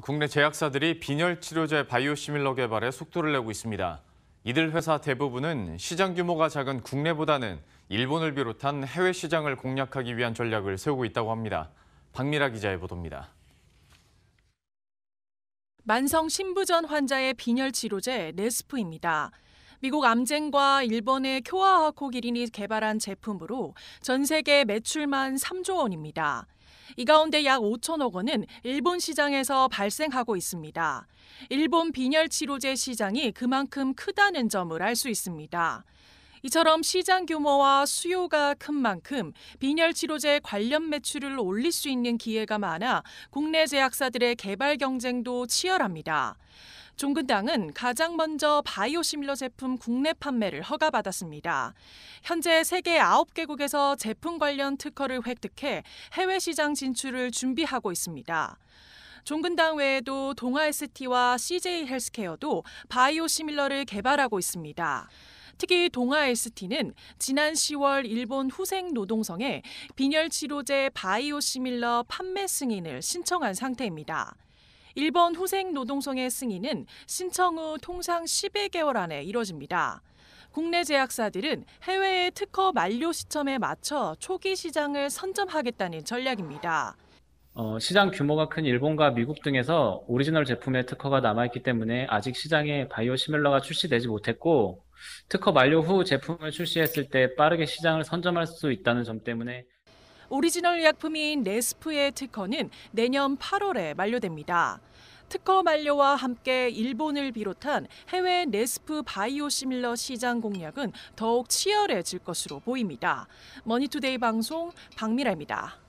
국내 제약사들이 빈혈 치료제 바이오시밀러 개발에 속도를 내고 있습니다. 이들 회사 대부분은 시장 규모가 작은 국내보다는 일본을 비롯한 해외 시장을 공략하기 위한 전략을 세우고 있다고 합니다. 박미라 기자의 보도입니다. 만성 신부전 환자의 빈혈 치료제 네스프입니다. 미국 암젠과 일본의 쿄아하코 기린이 개발한 제품으로 전 세계 매출만 3조 원입니다. 이 가운데 약 5천억 원은 일본 시장에서 발생하고 있습니다. 일본 빈혈 치료제 시장이 그만큼 크다는 점을 알 수 있습니다. 이처럼 시장 규모와 수요가 큰 만큼 빈혈 치료제 관련 매출을 올릴 수 있는 기회가 많아 국내 제약사들의 개발 경쟁도 치열합니다. 종근당은 가장 먼저 바이오시밀러 제품 국내 판매를 허가받았습니다. 현재 세계 9개국에서 제품 관련 특허를 획득해 해외 시장 진출을 준비하고 있습니다. 종근당 외에도 동아ST와 CJ 헬스케어도 바이오시밀러를 개발하고 있습니다. 특히 동아ST는 지난 10월 일본 후생 노동성에 빈혈 치료제 바이오시밀러 판매 승인을 신청한 상태입니다. 일본 후생 노동성의 승인은 신청 후 통상 11개월 안에 이뤄집니다. 국내 제약사들은 해외의 특허 만료 시점에 맞춰 초기 시장을 선점하겠다는 전략입니다. 어, 시장 규모가 큰 일본과 미국 등에서 오리지널 제품의 특허가 남아있기 때문에 아직 시장에 바이오시밀러가 출시되지 못했고, 특허 만료 후 제품을 출시했을 때 빠르게 시장을 선점할 수 있다는 점 때문에 오리지널 약품인 레스프의 특허는 내년 8월에 만료됩니다. 특허 만료와 함께 일본을 비롯한 해외 네스프 바이오시밀러 시장 공략은 더욱 치열해질 것으로 보입니다. 머니투데이 방송 박미라입니다.